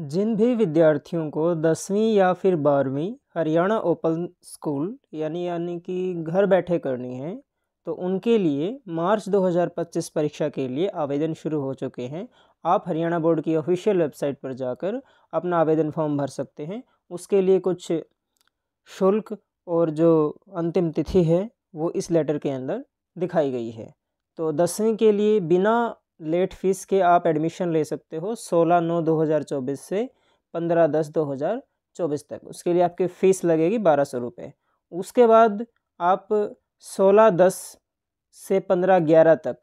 जिन भी विद्यार्थियों को दसवीं या फिर बारहवीं हरियाणा ओपन स्कूल यानी यानी कि घर बैठे करनी है तो उनके लिए मार्च 2025 परीक्षा के लिए आवेदन शुरू हो चुके हैं आप हरियाणा बोर्ड की ऑफिशियल वेबसाइट पर जाकर अपना आवेदन फॉर्म भर सकते हैं उसके लिए कुछ शुल्क और जो अंतिम तिथि है वो इस लेटर के अंदर दिखाई गई है तो दसवीं के लिए बिना लेट फीस के आप एडमिशन ले सकते हो सोलह नौ दो हज़ार चौबीस से पंद्रह दस दो हज़ार चौबीस तक उसके लिए आपकी फ़ीस लगेगी बारह सौ रुपये उसके बाद आप सोलह दस से पंद्रह ग्यारह तक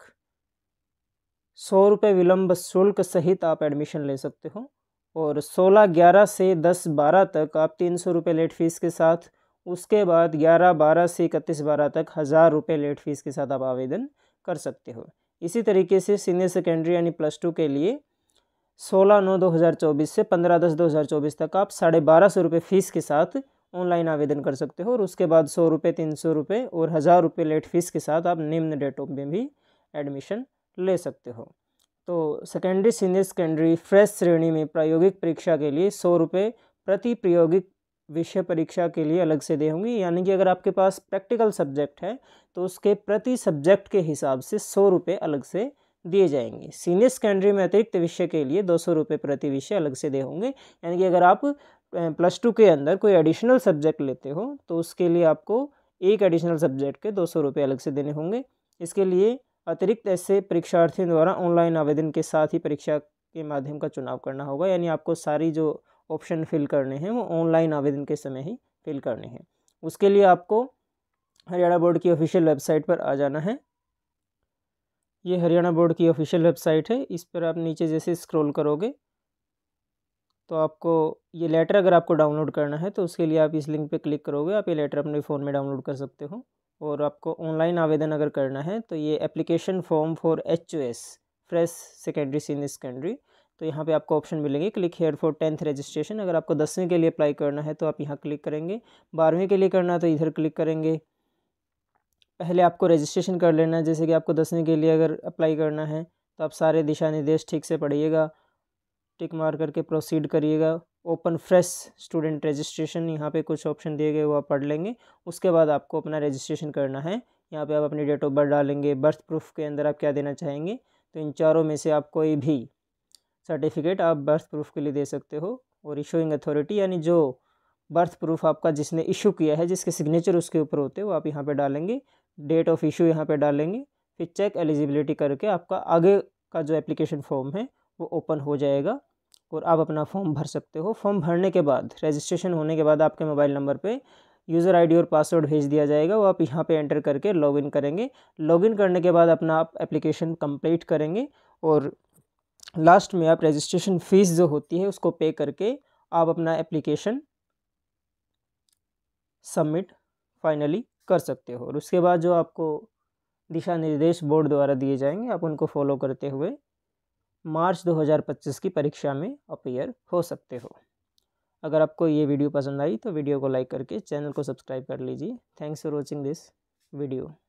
सौ रुपये विलम्ब शुल्क सहित आप एडमिशन ले सकते हो और सोलह ग्यारह से दस बारह तक आप तीन सौ रुपये लेट फीस के साथ उसके बाद ग्यारह बारह से इकतीस बारह तक हज़ार रुपये लेट फीस के साथ आप आवेदन कर सकते हो इसी तरीके से सीनियर सेकेंडरी यानी प्लस टू के लिए सोलह नौ दो हज़ार चौबीस से पंद्रह दस दो हज़ार चौबीस तक आप साढ़े बारह सौ रुपये फ़ीस के साथ ऑनलाइन आवेदन कर सकते हो और उसके बाद सौ रुपये तीन सौ रुपये और हज़ार रुपये लेट फीस के साथ आप निम्न डेटों में भी एडमिशन ले सकते हो तो सेकेंडरी सीनियर सेकेंडरी फ्रेश श्रेणी में प्रायोगिक परीक्षा के लिए सौ रुपये प्रति प्रायोगिक विषय परीक्षा के लिए अलग से दे होंगी यानी कि अगर आपके पास प्रैक्टिकल सब्जेक्ट है तो उसके प्रति सब्जेक्ट के हिसाब से सौ रुपये अलग से दिए जाएंगे सीनियर सेकेंडरी में अतिरिक्त विषय के लिए दो सौ रुपये प्रति विषय अलग से दे होंगे यानी कि अगर आप प्लस टू के अंदर कोई एडिशनल सब्जेक्ट लेते हो तो उसके लिए आपको एक एडिशनल सब्जेक्ट के दो सौ रुपये अलग से देने होंगे इसके लिए अतिरिक्त ऐसे परीक्षार्थियों द्वारा ऑनलाइन आवेदन के साथ ही परीक्षा के माध्यम का चुनाव करना होगा यानी आपको सारी जो ऑप्शन फिल करने हैं वो ऑनलाइन आवेदन के समय ही फिल करने हैं उसके लिए आपको हरियाणा बोर्ड की ऑफिशियल वेबसाइट पर आ जाना है ये हरियाणा बोर्ड की ऑफिशियल वेबसाइट है इस पर आप नीचे जैसे स्क्रॉल करोगे तो आपको ये लेटर अगर आपको डाउनलोड करना है तो उसके लिए आप इस लिंक पे क्लिक करोगे आप ये लेटर अपने फ़ोन में डाउनलोड कर सकते हो और आपको ऑनलाइन आवेदन अगर करना है तो ये application form for H O S fresh secondary senior secondary तो यहाँ पे आपको ऑप्शन मिलेंगे click here for tenth registration अगर आपको दसवीं के लिए अप्लाई करना है तो आप यहाँ क्लिक करेंगे बारहवीं के लिए करना है तो इधर क्लिक करेंगे पहले आपको रजिस्ट्रेशन कर लेना है जैसे कि आपको दसवीं के लिए अगर अप्लाई करना है तो आप सारे दिशा निर्देश ठीक से पढ़िएगा टिक मार करके प्रोसीड करिएगा ओपन फ्रेश स्टूडेंट रजिस्ट्रेशन यहाँ पे कुछ ऑप्शन दिए गए वो आप पढ़ लेंगे उसके बाद आपको अपना रजिस्ट्रेशन करना है यहाँ पे आप अपनी डेट ऑफ बर्थ डालेंगे बर्थ प्रूफ के अंदर आप क्या देना चाहेंगे तो इन चारों में से आप कोई भी सर्टिफिकेट आप बर्थ प्रूफ के लिए दे सकते हो और इशूइंग अथॉरिटी यानी जो बर्थ प्रूफ आपका जिसने इशू किया है जिसके सिग्नेचर उसके ऊपर होते हैं वो आप यहाँ पे डालेंगे डेट ऑफ इशू यहाँ पे डालेंगे फिर चेक एलिजिबिलिटी करके आपका आगे का जो एप्लीकेशन फॉर्म है वो ओपन हो जाएगा और आप अपना फॉर्म भर सकते हो फॉर्म भरने के बाद रजिस्ट्रेशन होने के बाद आपके मोबाइल नंबर पर यूज़र आई और पासवर्ड भेज दिया जाएगा वो आप यहाँ पर एंटर करके लॉग करेंगे लॉग करने के बाद अपना आप एप्लीकेशन कम्प्लीट करेंगे और लास्ट में आप रजिस्ट्रेशन फ़ीस जो होती है उसको पे करके आप अपना एप्लीकेशन सबमिट फाइनली कर सकते हो और उसके बाद जो आपको दिशा निर्देश बोर्ड द्वारा दिए जाएंगे आप उनको फॉलो करते हुए मार्च 2025 की परीक्षा में अपीयर हो सकते हो अगर आपको ये वीडियो पसंद आई तो वीडियो को लाइक करके चैनल को सब्सक्राइब कर लीजिए thanks for watching this video